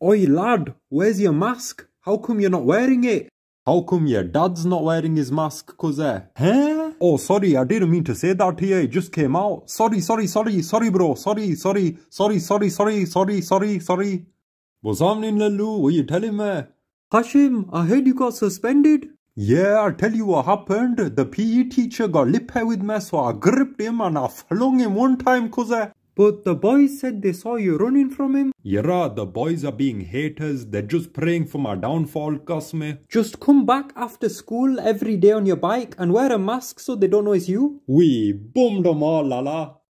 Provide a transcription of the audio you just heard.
Oi lad, where's your mask? How come you're not wearing it? How come your dad's not wearing his mask, cuz eh? Huh? Oh, sorry, I didn't mean to say that to you. It just came out. Sorry, sorry, sorry, sorry, bro. Sorry, sorry, sorry, sorry, sorry, sorry, sorry, sorry. What's happening, Lalu? What are you telling me? Hashim, I heard you got suspended. Yeah, I'll tell you what happened. The PE teacher got lip lippy with me, so I gripped him and I flung him one time, cuz eh? But the boys said they saw you running from him. Yara, the boys are being haters. They're just praying for my downfall, Cosme. Just come back after school every day on your bike and wear a mask so they don't know it's you. We boomed them all, Lala.